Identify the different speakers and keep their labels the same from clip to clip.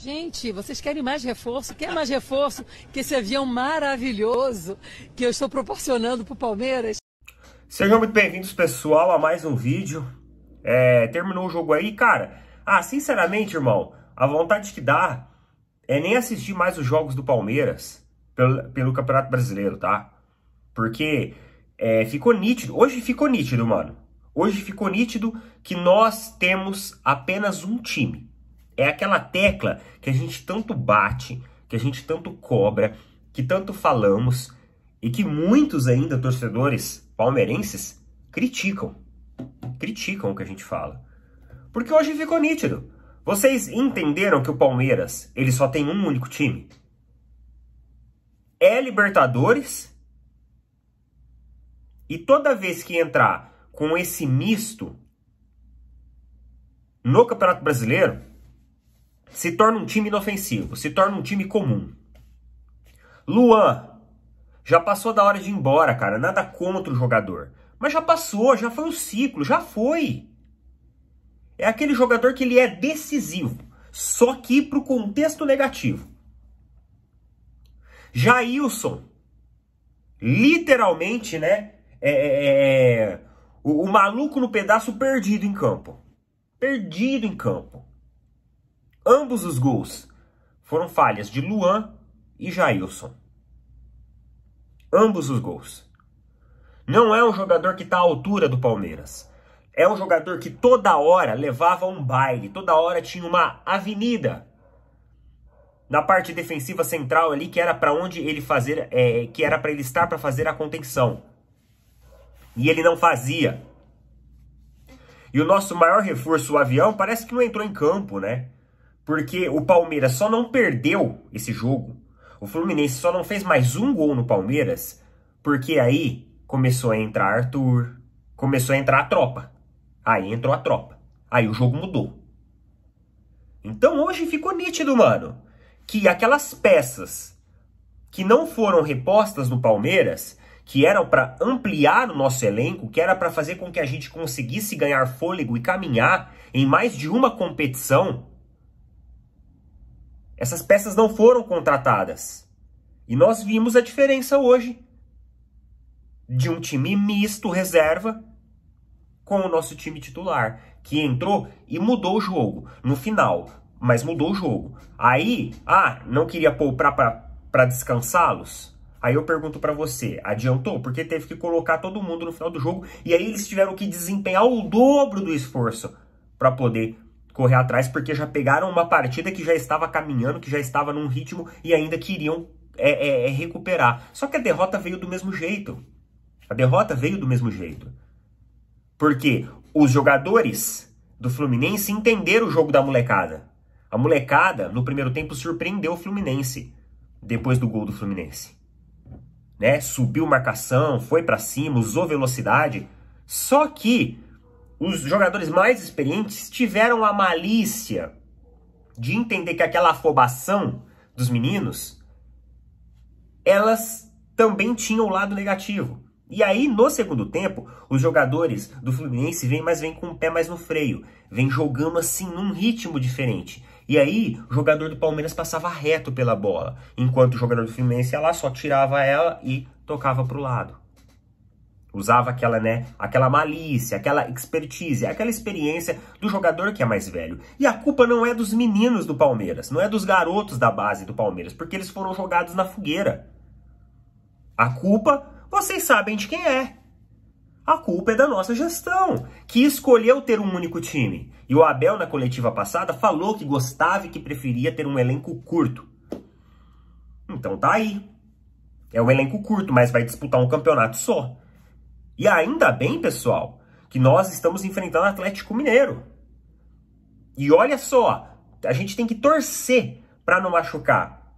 Speaker 1: Gente, vocês querem mais reforço? Quer mais reforço que esse avião maravilhoso que eu estou proporcionando para o Palmeiras? Sejam muito bem-vindos, pessoal, a mais um vídeo. É, terminou o jogo aí, cara. Ah, sinceramente, irmão, a vontade que dá é nem assistir mais os jogos do Palmeiras pelo, pelo Campeonato Brasileiro, tá? Porque é, ficou nítido. Hoje ficou nítido, mano. Hoje ficou nítido que nós temos apenas um time é aquela tecla que a gente tanto bate, que a gente tanto cobra, que tanto falamos e que muitos ainda torcedores palmeirenses criticam. Criticam o que a gente fala. Porque hoje ficou nítido. Vocês entenderam que o Palmeiras, ele só tem um único time? É Libertadores. E toda vez que entrar com esse misto no Campeonato Brasileiro, se torna um time inofensivo, se torna um time comum. Luan, já passou da hora de ir embora, cara. Nada contra o jogador. Mas já passou, já foi o um ciclo, já foi. É aquele jogador que ele é decisivo, só que para o contexto negativo. Jailson, literalmente, né? É é, é, é, o, o maluco no pedaço perdido em campo. Perdido em campo. Ambos os gols foram falhas de Luan e Jailson. Ambos os gols. Não é um jogador que está à altura do Palmeiras. É um jogador que toda hora levava um baile, toda hora tinha uma avenida na parte defensiva central ali que era para onde ele fazer, é, que era para ele estar para fazer a contenção. E ele não fazia. E o nosso maior reforço, o avião, parece que não entrou em campo, né? Porque o Palmeiras só não perdeu esse jogo. O Fluminense só não fez mais um gol no Palmeiras. Porque aí começou a entrar Arthur. Começou a entrar a tropa. Aí entrou a tropa. Aí o jogo mudou. Então hoje ficou nítido, mano. Que aquelas peças que não foram repostas no Palmeiras, que eram para ampliar o nosso elenco, que era para fazer com que a gente conseguisse ganhar fôlego e caminhar em mais de uma competição, essas peças não foram contratadas. E nós vimos a diferença hoje de um time misto reserva com o nosso time titular, que entrou e mudou o jogo no final, mas mudou o jogo. Aí, ah, não queria poupar para descansá-los? Aí eu pergunto para você, adiantou? Porque teve que colocar todo mundo no final do jogo e aí eles tiveram que desempenhar o dobro do esforço para poder correr atrás, porque já pegaram uma partida que já estava caminhando, que já estava num ritmo e ainda queriam é, é, é, recuperar. Só que a derrota veio do mesmo jeito. A derrota veio do mesmo jeito. Porque os jogadores do Fluminense entenderam o jogo da molecada. A molecada, no primeiro tempo, surpreendeu o Fluminense depois do gol do Fluminense. Né? Subiu marcação, foi para cima, usou velocidade. Só que os jogadores mais experientes tiveram a malícia de entender que aquela afobação dos meninos, elas também tinham o lado negativo. E aí, no segundo tempo, os jogadores do Fluminense vêm, mas vêm com o pé mais no freio. Vêm jogando assim, num ritmo diferente. E aí, o jogador do Palmeiras passava reto pela bola, enquanto o jogador do Fluminense ela lá, só tirava ela e tocava para o lado usava aquela, né, aquela malícia, aquela expertise, aquela experiência do jogador que é mais velho. E a culpa não é dos meninos do Palmeiras, não é dos garotos da base do Palmeiras, porque eles foram jogados na fogueira. A culpa, vocês sabem de quem é. A culpa é da nossa gestão, que escolheu ter um único time. E o Abel, na coletiva passada, falou que gostava e que preferia ter um elenco curto. Então tá aí. É um elenco curto, mas vai disputar um campeonato só. E ainda bem, pessoal, que nós estamos enfrentando o Atlético Mineiro. E olha só, a gente tem que torcer para não machucar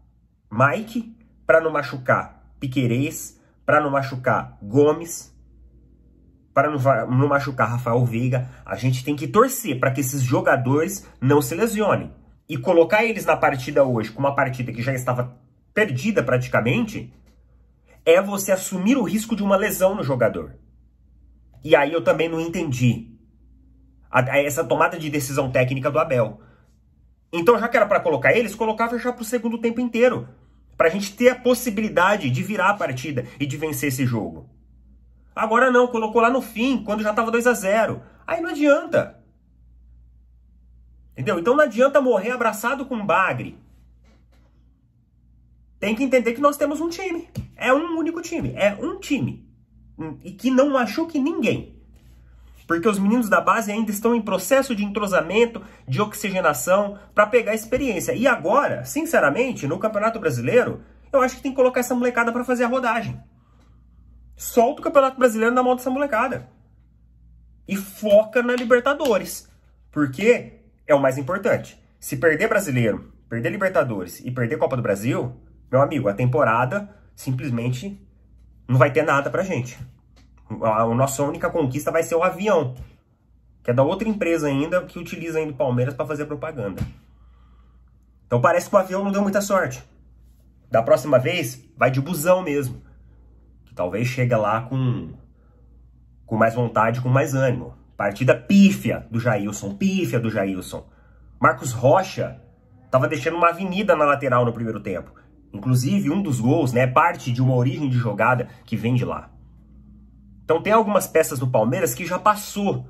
Speaker 1: Mike, para não machucar Piquerez, para não machucar Gomes, para não, machucar Rafael Veiga. A gente tem que torcer para que esses jogadores não se lesionem. E colocar eles na partida hoje, com uma partida que já estava perdida praticamente, é você assumir o risco de uma lesão no jogador. E aí eu também não entendi a, a essa tomada de decisão técnica do Abel. Então, já que era para colocar eles, colocava já para o segundo tempo inteiro. Para a gente ter a possibilidade de virar a partida e de vencer esse jogo. Agora não, colocou lá no fim, quando já estava 2 a 0 Aí não adianta. Entendeu? Então não adianta morrer abraçado com um bagre. Tem que entender que nós temos um time. É um único time. É um time e que não machuque ninguém. Porque os meninos da base ainda estão em processo de entrosamento, de oxigenação, para pegar experiência. E agora, sinceramente, no Campeonato Brasileiro, eu acho que tem que colocar essa molecada para fazer a rodagem. Solta o Campeonato Brasileiro na mão dessa molecada. E foca na Libertadores. Porque é o mais importante. Se perder Brasileiro, perder Libertadores e perder Copa do Brasil, meu amigo, a temporada simplesmente não vai ter nada pra gente. A, a nossa única conquista vai ser o avião, que é da outra empresa ainda, que utiliza ainda o Palmeiras para fazer propaganda. Então parece que o avião não deu muita sorte. Da próxima vez, vai de busão mesmo. Que talvez chegue lá com, com mais vontade, com mais ânimo. Partida pífia do Jailson, pífia do Jailson. Marcos Rocha tava deixando uma avenida na lateral no primeiro tempo. Inclusive, um dos gols né, parte de uma origem de jogada que vem de lá. Então tem algumas peças do Palmeiras que já passou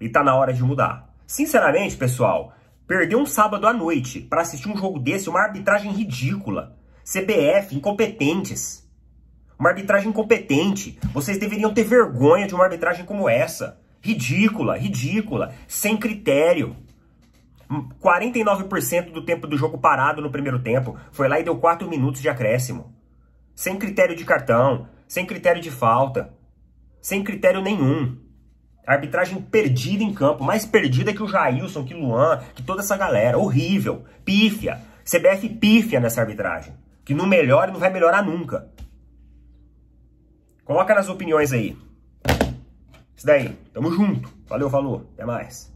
Speaker 1: e tá na hora de mudar. Sinceramente, pessoal, perder um sábado à noite para assistir um jogo desse, é uma arbitragem ridícula. CBF, incompetentes. Uma arbitragem incompetente. Vocês deveriam ter vergonha de uma arbitragem como essa. Ridícula, ridícula, sem critério. 49% do tempo do jogo parado no primeiro tempo. Foi lá e deu 4 minutos de acréscimo. Sem critério de cartão, sem critério de falta, sem critério nenhum. Arbitragem perdida em campo, mais perdida que o Jailson, que Luan, que toda essa galera. Horrível, pífia. CBF pífia nessa arbitragem. Que não melhora e não vai melhorar nunca. Coloca nas opiniões aí. Isso daí. Tamo junto. Valeu, falou. Até mais.